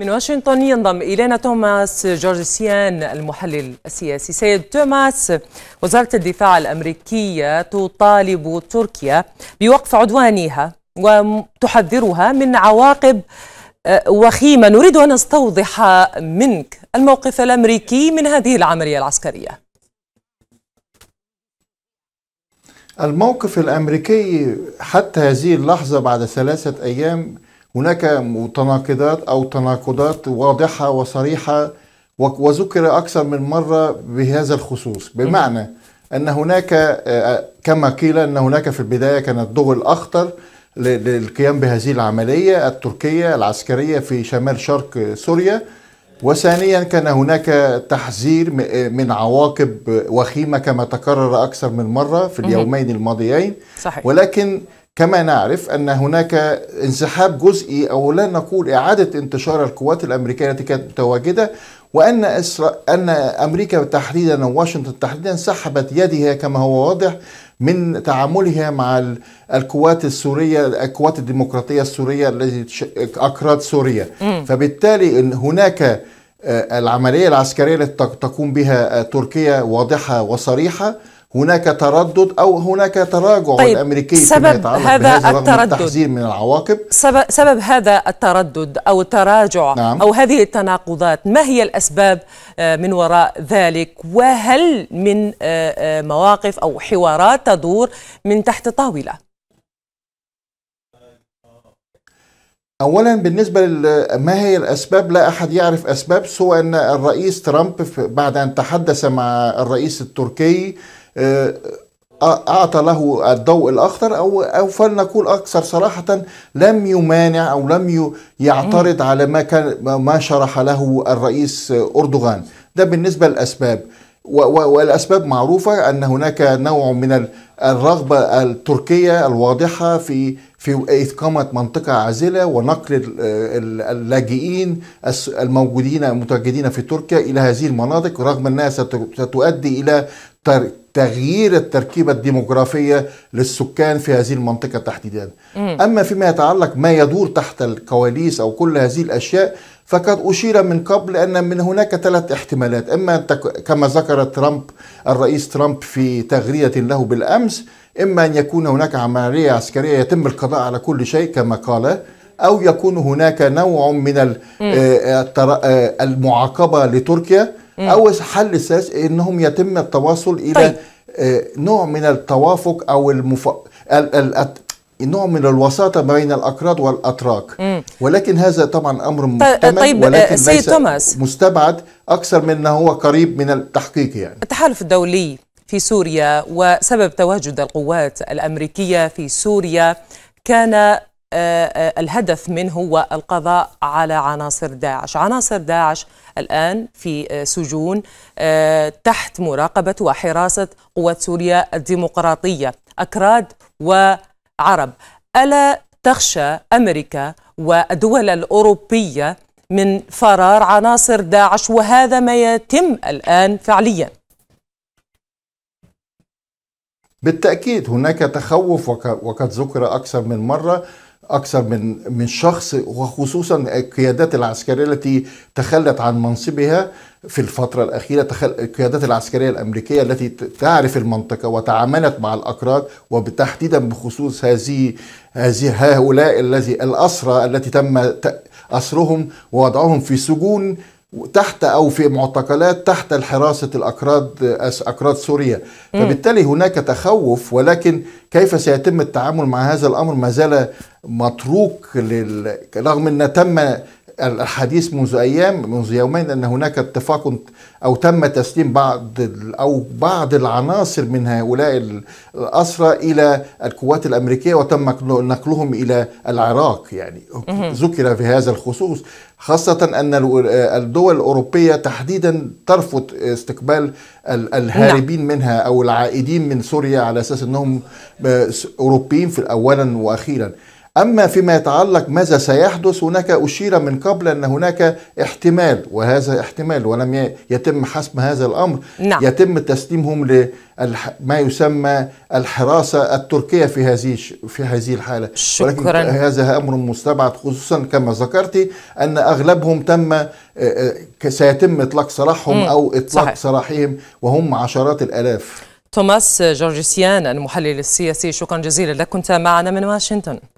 من واشنطن ينضم إلينا توماس جورجسيان المحلل السياسي سيد توماس وزارة الدفاع الأمريكية تطالب تركيا بوقف عدوانها وتحذرها من عواقب آه، وخيمة نريد أن نستوضح منك الموقف الأمريكي من هذه العملية العسكرية الموقف الأمريكي حتى هذه اللحظة بعد ثلاثة أيام هناك متناقضات او تناقضات واضحه وصريحه وذكر اكثر من مره بهذا الخصوص بمعنى ان هناك آه، كما قيل ان هناك في البدايه كان الضوء الاخطر للقيام بهذه العمليه التركيه العسكريه في شمال شرق سوريا وثانيا كان هناك تحذير آه، من عواقب وخيمه كما تكرر اكثر من مره في اليومين الماضيين صحيح. ولكن كما نعرف أن هناك انسحاب جزئي أو لا نقول إعادة انتشار القوات الأمريكية التي كانت متواجدة وأن إسرا... أن أمريكا تحديدا واشنطن تحديدا سحبت يدها كما هو واضح من تعاملها مع القوات السورية القوات الديمقراطية السورية التي أكراد سوريا فبالتالي إن هناك آه، العملية العسكرية التي تقوم بها آه، تركيا واضحة وصريحة هناك تردد او هناك تراجع طيب الامريكي سبب يتعلق هذا, بهذا التردد التحذير من العواقب سبب, سبب هذا التردد او التراجع نعم. او هذه التناقضات ما هي الاسباب آه، من وراء ذلك وهل من آه، آه، مواقف او حوارات تدور من تحت طاوله اولا بالنسبه ما هي الاسباب لا احد يعرف اسباب سوى ان الرئيس ترامب بعد ان تحدث مع الرئيس التركي آه، آه، أعطى له الضوء الأخضر أو أو فلنقول أكثر صراحة لم يمانع أو لم يعترض على ما كان ما شرح له الرئيس أردوغان ده بالنسبة للأسباب والأسباب معروفة أن هناك نوع من الرغبة التركية الواضحة في في إقامة منطقة عازلة ونقل اللاجئين الموجودين المتواجدين في تركيا إلى هذه المناطق رغم أنها ستؤدي إلى تغيير التركيبة الديموغرافية للسكان في هذه المنطقة تحديدا أما فيما يتعلق ما يدور تحت الكواليس أو كل هذه الأشياء فقد أشير من قبل أن من هناك ثلاث احتمالات إما كما ذكر ترامب الرئيس ترامب في تغريدة له بالأمس إما أن يكون هناك عملية عسكرية يتم القضاء على كل شيء كما قال أو يكون هناك نوع من آه، آه، آه، المعاقبة لتركيا اول حل اساس انهم يتم التواصل الى طيب. آه، نوع من التوافق او المف... ال... ال... نوع من الوساطة بين الأكراد والأتراك مم. ولكن هذا طبعا أمر محتمل طيب, طيب، آه، ولكن سيد ليس توماس. مستبعد أكثر من هو قريب من التحقيق يعني التحالف الدولي في سوريا وسبب تواجد القوات الأمريكية في سوريا كان آه، آه، الهدف منه هو القضاء على عناصر داعش عناصر داعش الآن في آه، سجون تحت مراقبة وحراسة قوات سوريا الديمقراطية أكراد وعرب ألا تخشى أمريكا والدول الأوروبية من فرار عناصر داعش وهذا ما يتم الآن فعلياً بالتأكيد هناك تخوف وقد ذكر أكثر من مرة اكثر من من شخص وخصوصا القيادات العسكريه التي تخلت عن منصبها في الفتره الاخيره تخل... القيادات العسكريه الامريكيه التي تعرف المنطقه وتعاملت مع الاكراد وبتحديدا بخصوص هذه هذه هؤلاء الذي الاسرى التي تم اسرهم ووضعهم في سجون تحت او في معتقلات تحت حراسه الاكراد اكراد سوريا فبالتالي هناك تخوف ولكن كيف سيتم التعامل مع هذا الامر ما زال متروك رغم ان تم الحديث منذ ايام منذ يومين ان هناك اتفاق او تم تسليم بعض او بعض العناصر من هؤلاء الاسرى الى القوات الامريكيه وتم نقلهم الى العراق يعني ذكر في هذا الخصوص خاصة أن الدول الأوروبية تحديدا ترفض استقبال الهاربين نعم. منها أو العائدين من سوريا على أساس أنهم آه، أوروبيين في أولا وأخيرا أما فيما يتعلق ماذا سيحدث هناك أشير من قبل أن هناك احتمال وهذا احتمال ولم يتم حسم هذا الأمر نعم. يتم تسليمهم لما يسمى الحراسة التركية في هذه في هذه الحالة شكرا. ولكن هذا أمر مستبعد خصوصا كما ذكرت أن أغلبهم تم آه، آه، سيتم إطلاق سراحهم أو إطلاق سراحهم وهم عشرات الآلاف توماس جورجيسيان المحلل السياسي شكرا جزيلا لك كنت معنا من واشنطن